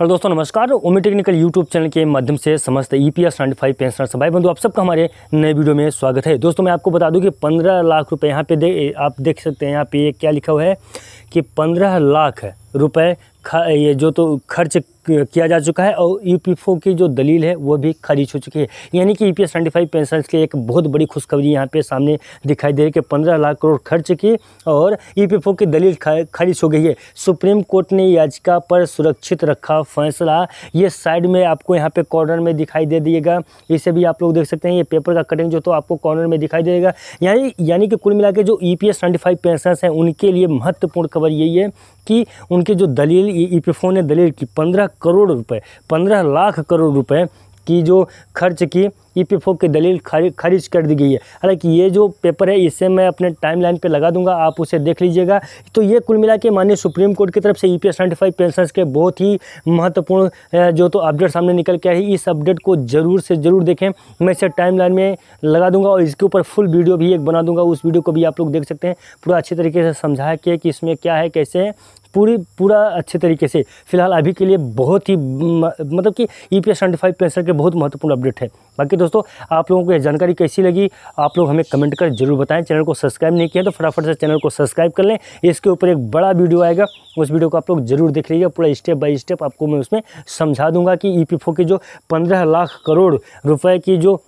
hello दोस्तों नमस्कार ओमी technical YouTube channel के माध्यम से समस्त E P S ninety five pensioner सभाई बंधु आप सबका हमारे नए वीडियो में स्वागत है दोस्तों मैं आपको बता दूं कि पंद्रह लाख रुपए यहाँ पे दे आप देख सकते हैं यहाँ पे क्या लिखा हुआ है कि पंद्रह लाख रुपए ये जो तो खर्च किया जा चुका है और यूपीएफओ e की जो दलील है वो भी खारिज हो चुकी है यानी कि ईपीएस नाइन्टी फाइव पेंशन की एक बहुत बड़ी खुशखबरी यहाँ पे सामने दिखाई दे रही है कि पंद्रह लाख करोड़ खर्च की और ईपीएफओ e की दलील खारिज हो गई है सुप्रीम कोर्ट ने याचिका पर सुरक्षित रखा फैसला ये साइड में आपको यहाँ पे कॉर्नर में दिखाई दे दिएगा इसे भी आप लोग देख सकते हैं ये पेपर का कटिंग जो तो आपको कॉर्नर में दिखाई देगा यानी यानी कि कुल मिला के जो E P S ninety five pension हैं उनके लिए महत्वपूर्ण खबर यही है कि उनकी जो दलील ई e पी ने दलील की पंद्रह करोड़ रुपए पंद्रह लाख करोड़ रुपए की जो खर्च की ई e पी की दलील खारिज कर दी गई है हालांकि ये जो पेपर है इसे मैं अपने टाइम लाइन पर लगा दूंगा आप उसे देख लीजिएगा तो ये कुल मिला के माननीय सुप्रीम कोर्ट की तरफ से ई पी एस पेंशन के बहुत ही महत्वपूर्ण जो तो अपडेट सामने निकल के आई इस अपडेट को ज़रूर से ज़रूर देखें मैं इसे टाइम लाइन में लगा दूंगा और इसके ऊपर फुल वीडियो भी एक बना दूंगा उस वीडियो को भी आप लोग देख सकते हैं पूरा अच्छी तरीके से समझा के कि इसमें क्या है कैसे है पूरी पूरा अच्छे तरीके से फिलहाल अभी के लिए बहुत ही मतलब कि E P S twenty five pension के बहुत महत्वपूर्ण अपडेट है बाकी दोस्तों आप लोगों को यह जानकारी कैसी लगी आप लोग हमें कमेंट कर जरूर बताएं चैनल को सब्सक्राइब नहीं किया तो फटाफट से चैनल को सब्सक्राइब कर लें इसके ऊपर एक बड़ा वीडियो आएगा उस वीडियो को आप लोग जरूर देख लीजिए पूरा स्टेप बाय स्टेप आपको मैं उसमें समझा दूंगा कि ई e की जो पंद्रह लाख करोड़ रुपये की जो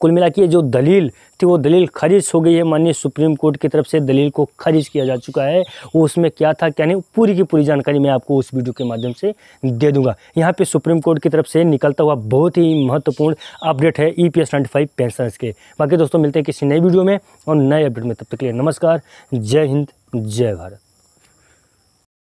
कुल मिला के जो दलील थी वो दलील खारिज हो गई है माननीय सुप्रीम कोर्ट की तरफ से दलील को खारिज किया जा चुका है वो उसमें क्या था क्या नहीं पूरी की पूरी जानकारी मैं आपको उस वीडियो के माध्यम से दे दूंगा यहाँ पे सुप्रीम कोर्ट की तरफ से निकलता हुआ बहुत ही महत्वपूर्ण अपडेट है ई पी एस पेंशनस के बाकी दोस्तों मिलते हैं किसी नए वीडियो में और नए अपडेट में तब तक के लिए नमस्कार जय हिंद जय भारत